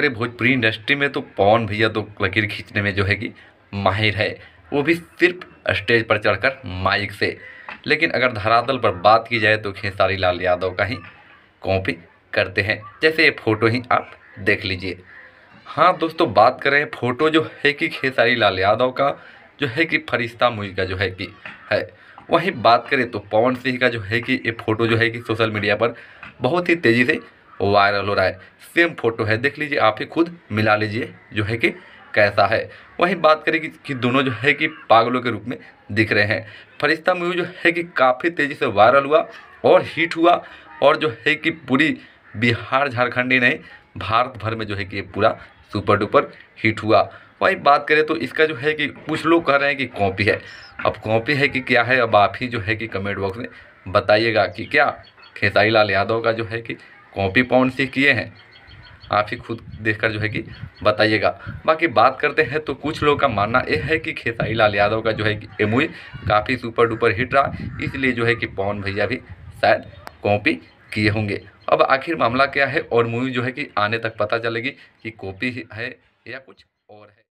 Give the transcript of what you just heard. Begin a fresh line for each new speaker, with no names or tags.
करें भोजपुरी इंडस्ट्री में तो पवन भैया तो लकीर खींचने में जो है कि माहिर है वो भी सिर्फ स्टेज पर चढ़कर माइक से लेकिन अगर धरातल पर बात की जाए तो खेसारी लाल यादव का ही कॉपी करते हैं जैसे ये फ़ोटो ही आप देख लीजिए हाँ दोस्तों बात करें फ़ोटो जो है कि खेसारी लाल यादव का जो है कि फरिश्ता मुई का जो है कि है वहीं बात करें तो पवन सिंह का जो है कि ये फ़ोटो जो है कि सोशल मीडिया पर बहुत ही तेज़ी से वायरल हो रहा है सेम फोटो है देख लीजिए आप ही खुद मिला लीजिए जो है कि कैसा है वहीं बात करें कि, कि दोनों जो है कि पागलों के रूप में दिख रहे हैं फरिश्ता मूवी जो है कि काफ़ी तेज़ी से वायरल हुआ और हिट हुआ और जो है कि पूरी बिहार झारखंड ही नहीं भारत भर में जो है कि पूरा सुपर डुपर हिट हुआ वहीं बात करें तो इसका जो है कि कुछ लोग कह रहे हैं कि कॉपी है अब कॉपी है कि क्या है अब आप ही जो है कि कमेंट बॉक्स में बताइएगा कि क्या खेसारी लाल यादव का जो है कि कॉपी पाउंड से किए हैं आप ही खुद देखकर जो है कि बताइएगा बाकी बात करते हैं तो कुछ लोगों का मानना यह है कि खेसारी लाल यादव का जो है कि एम काफ़ी सुपर डुपर हिट रहा इसलिए जो है कि पवन भैया भी शायद कॉपी किए होंगे अब आखिर मामला क्या है और मूवी जो है कि आने तक पता चलेगी कि कॉपी है या कुछ और है